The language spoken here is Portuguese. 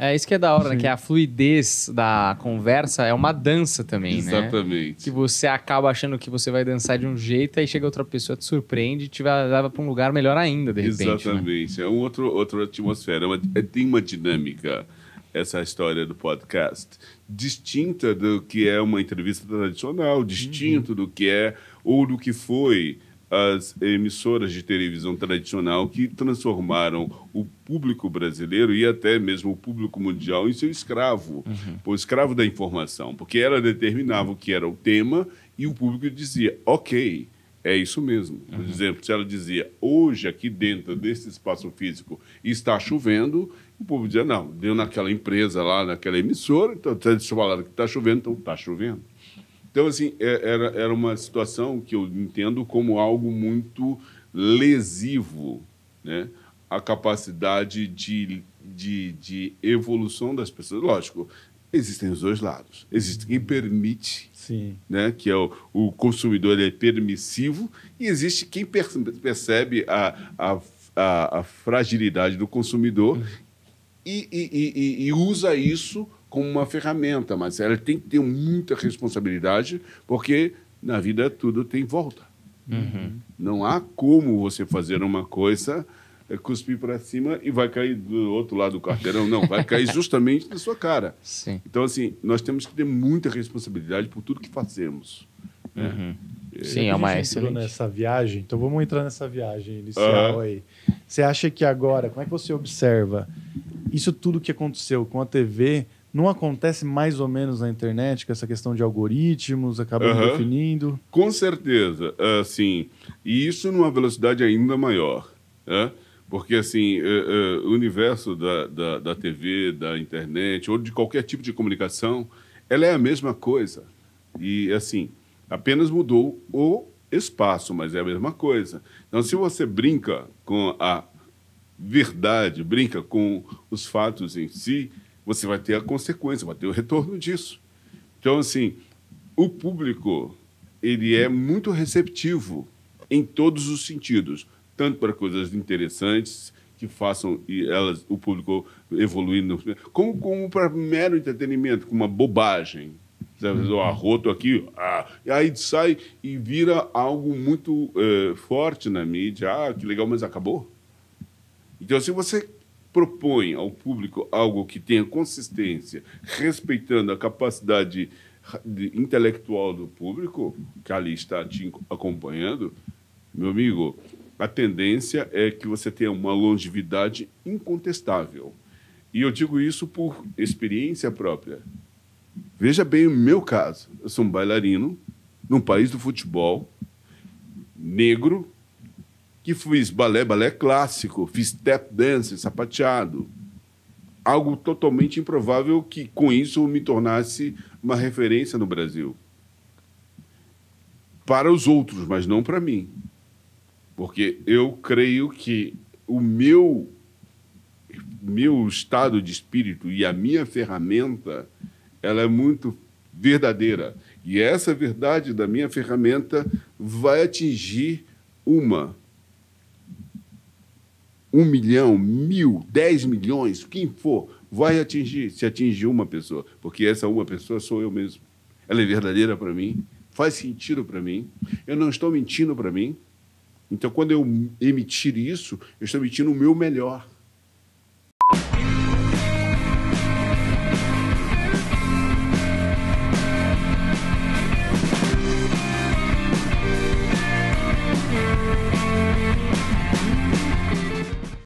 É isso que é da hora, né? que é a fluidez da conversa é uma dança também, Exatamente. né? Exatamente. Que você acaba achando que você vai dançar de um jeito, aí chega outra pessoa, te surpreende e te leva para um lugar melhor ainda, de repente. Né? Exatamente. Né? É um outro, outra atmosfera. É uma, é, tem uma dinâmica essa história do podcast, distinta do que é uma entrevista tradicional, distinto uhum. do que é ou do que foi as emissoras de televisão tradicional que transformaram o público brasileiro e até mesmo o público mundial em seu escravo, uhum. o escravo da informação, porque ela determinava o que era o tema e o público dizia, ok, é isso mesmo. Por uhum. exemplo, se ela dizia, hoje aqui dentro desse espaço físico está chovendo, o povo dizia, não, deu naquela empresa lá, naquela emissora, então se eles falaram que está chovendo, então está chovendo. Então, assim, é, era, era uma situação que eu entendo como algo muito lesivo, né? A capacidade de, de, de evolução das pessoas. Lógico, existem os dois lados. Existe quem permite, Sim. Né, que é o, o consumidor é permissivo, e existe quem percebe a, a, a, a fragilidade do consumidor uhum. e, e, e, e usa isso como uma ferramenta, mas ela tem que ter muita responsabilidade, porque na vida tudo tem volta. Uhum. Não há como você fazer uma coisa, eh, cuspir para cima e vai cair do outro lado do quarteirão. Não, vai cair justamente na sua cara. Sim. Então, assim, nós temos que ter muita responsabilidade por tudo que fazemos. Né? Uhum. É, Sim, é uma excelente. nessa viagem, então vamos entrar nessa viagem inicial uhum. aí. Você acha que agora, como é que você observa isso tudo que aconteceu com a TV não acontece mais ou menos na internet com essa questão de algoritmos, acabam uhum. definindo? Com certeza, assim, e isso numa velocidade ainda maior, né? porque assim, é, é, o universo da, da, da TV, da internet ou de qualquer tipo de comunicação, ela é a mesma coisa. E assim, apenas mudou o espaço, mas é a mesma coisa. Então, se você brinca com a verdade, brinca com os fatos em si, você vai ter a consequência, vai ter o retorno disso. Então, assim, o público ele é muito receptivo em todos os sentidos, tanto para coisas interessantes que façam elas o público evoluir, no, como, como para mero entretenimento, com uma bobagem, o uhum. arroto aqui, ah, e aí sai e vira algo muito eh, forte na mídia. Ah, que legal, mas acabou. Então, se assim, você propõe ao público algo que tenha consistência, respeitando a capacidade de, intelectual do público que ali está te acompanhando, meu amigo, a tendência é que você tenha uma longevidade incontestável. E eu digo isso por experiência própria. Veja bem o meu caso. Eu sou um bailarino num país do futebol, negro, que fiz balé, balé clássico, fiz step dance, sapateado. Algo totalmente improvável que com isso me tornasse uma referência no Brasil. Para os outros, mas não para mim. Porque eu creio que o meu meu estado de espírito e a minha ferramenta, ela é muito verdadeira. E essa verdade da minha ferramenta vai atingir uma um milhão, mil, dez milhões, quem for, vai atingir, se atingir uma pessoa, porque essa uma pessoa sou eu mesmo. Ela é verdadeira para mim, faz sentido para mim, eu não estou mentindo para mim. Então, quando eu emitir isso, eu estou emitindo o meu melhor.